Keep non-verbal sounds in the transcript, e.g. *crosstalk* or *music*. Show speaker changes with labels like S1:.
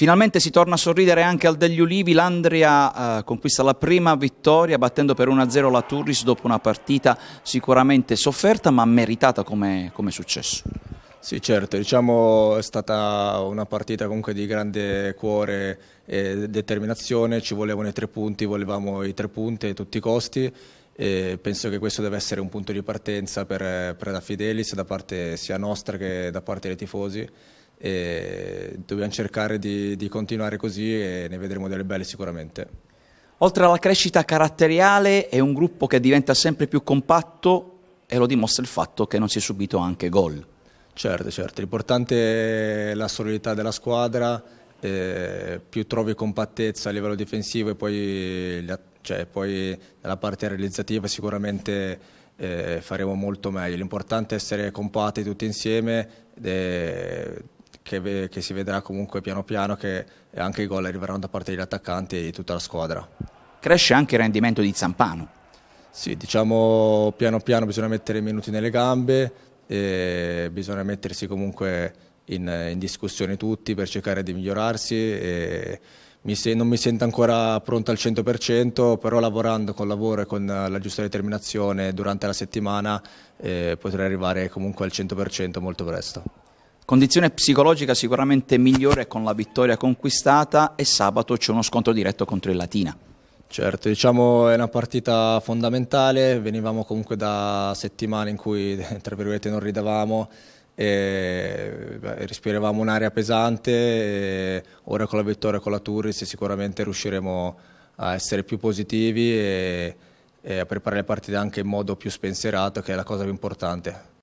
S1: Finalmente si torna a sorridere anche al degli Ulivi, l'Andria eh, conquista la prima vittoria battendo per 1-0 la Turris dopo una partita sicuramente sofferta ma meritata come, come successo.
S2: Sì certo, diciamo è stata una partita comunque di grande cuore e determinazione, ci volevano i tre punti, volevamo i tre punti a tutti i costi e penso che questo deve essere un punto di partenza per, per la Fidelis da parte sia nostra che da parte dei tifosi e dobbiamo cercare di, di continuare così e ne vedremo delle belle sicuramente. Oltre alla crescita
S1: caratteriale è un gruppo che diventa sempre più compatto e lo dimostra il fatto che non si è
S2: subito anche gol. Certo, certo, l'importante è la solidità della squadra, eh, più trovi compattezza a livello difensivo e poi, cioè, poi nella parte realizzativa sicuramente eh, faremo molto meglio. L'importante è essere compatti tutti insieme. Eh, che, che si vedrà comunque piano piano che anche i gol arriveranno da parte degli attaccanti e di tutta la squadra. Cresce anche il rendimento di Zampano. Sì, diciamo piano piano bisogna mettere i minuti nelle gambe, bisogna mettersi comunque in, in, discussione tutti per cercare di migliorarsi. Mi se, non mi sento ancora pronto al 100%, però lavorando col lavoro e con la giusta determinazione durante la settimana eh, potrei arrivare comunque al 100% molto presto. Condizione psicologica sicuramente migliore con la vittoria conquistata e sabato c'è uno scontro diretto contro il Latina. Certo, diciamo è una partita fondamentale, venivamo comunque da settimane in cui *laughs* tra virgolette non ridavamo e respiravamo un'aria pesante ora con la vittoria con la Turris sicuramente riusciremo a essere più positivi e, e a preparare le partite anche in modo più spensierato che è la cosa più importante.